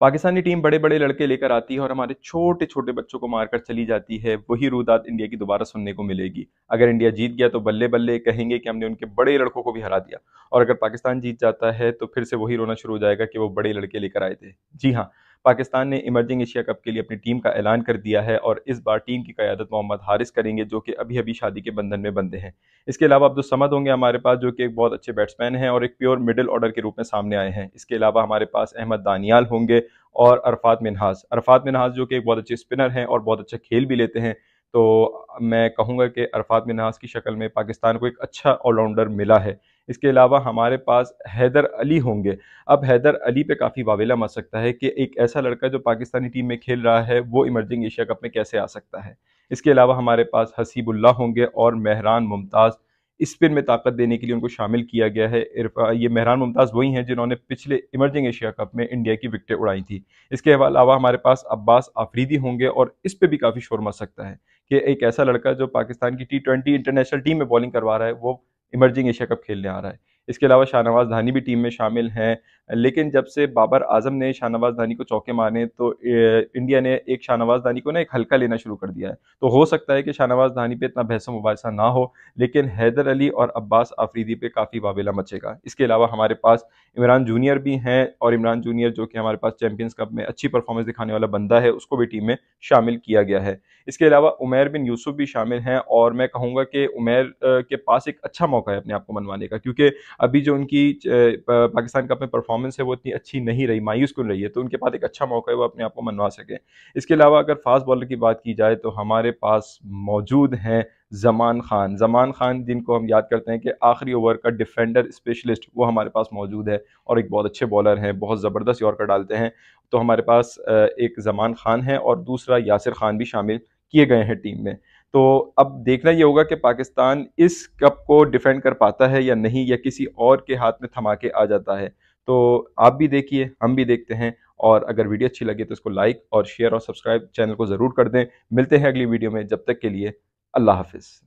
Pakistani team बड़े बड़े लड़के लेकर आती है और हमारे छोटे छोटे बच्चों को मारकर चली जाती है वही रुदात इंडिया की दोबारा सुनने को मिलेगी अगर इंडिया जीत गया तो बल्ले बल्ले कहेंगे कि हमने उनके बड़े लड़कों को भी हरा दिया और अगर पाकिस्तान जीत जाता है तो फिर से वही रोना शुरू हो जाएगा कि वो बड़े लड़के लेकर आए थे जी हाँ पाकिस्तान ने इमरजिंग एशिया कप के लिए अपनी टीम का ऐलान कर दिया है और इस बार टीम की क्यादत मोहम्मद हारिस करेंगे जो कि अभी अभी शादी के बंधन में बंधे हैं इसके अलावा अब्दुल समद होंगे हमारे पास जो कि एक बहुत अच्छे बैट्समैन हैं और एक प्योर मिडिल ऑर्डर के रूप में सामने आए हैं इसके अलावा हमारे पास अहमद दानियाल होंगे और अरफात मिनहाज अरफात मिनहाज जो कि एक बहुत अच्छे स्पिनर हैं और बहुत अच्छा खेल भी लेते हैं तो मैं कहूँगा कि अरफात मिनहाज की शक्ल में पाकिस्तान को एक अच्छा ऑलराउंडर मिला है इसके अलावा हमारे पास हैदर अली होंगे अब हैदर अली पे काफ़ी वावेला मच सकता है कि एक ऐसा लड़का जो पाकिस्तानी टीम में खेल रहा है वो इमर्जिंग एशिया कप में कैसे आ सकता है इसके अलावा हमारे पास हसीबुल्ला होंगे और मेहरान मुमताज़ स्पिन में ताकत देने के लिए उनको शामिल किया गया है ये मेहरान मुमताज़ वही हैं जिन्होंने पिछले इमर्जिंग एशिया कप में इंडिया की विकटें उड़ाई थी इसके अलावा हमारे पास अब्बास आफरीदी होंगे और इस पर भी काफ़ी शोर मच सकता है कि एक ऐसा लड़का जो पाकिस्तान की टी ट्वेंटी इंटरनेशनल टीम में बॉलिंग करवा रहा है वो इमर्जिंग एशिया कप खेलने आ रहा है इसके अलावा शाहनवाज धानी भी टीम में शामिल हैं लेकिन जब से बाबर आजम ने शाहनवाज धानी को चौके मारे तो इंडिया ने एक शाहनवाज धानी को ना एक हल्का लेना शुरू कर दिया है तो हो सकता है कि शाहनवाज धानी पे इतना बहसम मुबासा ना हो लेकिन हैदर अली और अब्बास आफरीदी पे काफ़ी बाबेला मचेगा इसके अलावा हमारे पास इमरान जूनियर भी हैं और इमरान जूनियर जो कि हमारे पास चैम्पियंस कप में अच्छी परफॉर्मेंस दिखाने वाला बंदा है उसको भी टीम में शामिल किया गया है इसके अलावा उमेर बिन यूसुफ भी शामिल हैं और मैं कहूँगा कि उमेर के पास एक अच्छा मौका है अपने आप को मनवाने का क्योंकि अभी जो उनकी पाकिस्तान कप में परफॉर्मेंस है वो इतनी अच्छी नहीं रही मायूस क्यों रही है तो उनके पास एक अच्छा मौका है वो अपने आप को मनवा सकें इसके अलावा अगर फास्ट बॉलर की बात की जाए तो हमारे पास मौजूद हैं जमान खान जमान खान जिनको हम याद करते हैं कि आखिरी ओवर का डिफेंडर स्पेशलिस्ट वो हमारे पास मौजूद है और एक बहुत अच्छे बॉलर हैं बहुत ज़बरदस्त यॉर्कर डालते हैं तो हमारे पास एक जमान खान है और दूसरा यासिर खान भी शामिल किए गए हैं टीम में तो अब देखना ये होगा कि पाकिस्तान इस कप को डिफेंड कर पाता है या नहीं या किसी और के हाथ में थमा के आ जाता है तो आप भी देखिए हम भी देखते हैं और अगर वीडियो अच्छी लगे तो इसको लाइक और शेयर और सब्सक्राइब चैनल को ज़रूर कर दें मिलते हैं अगली वीडियो में जब तक के लिए अल्लाह हाफिज़